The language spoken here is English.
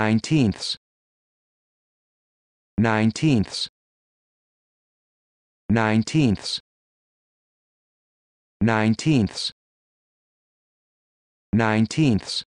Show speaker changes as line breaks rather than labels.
nineteenths nineteenths nineteenths nineteenths nineteenths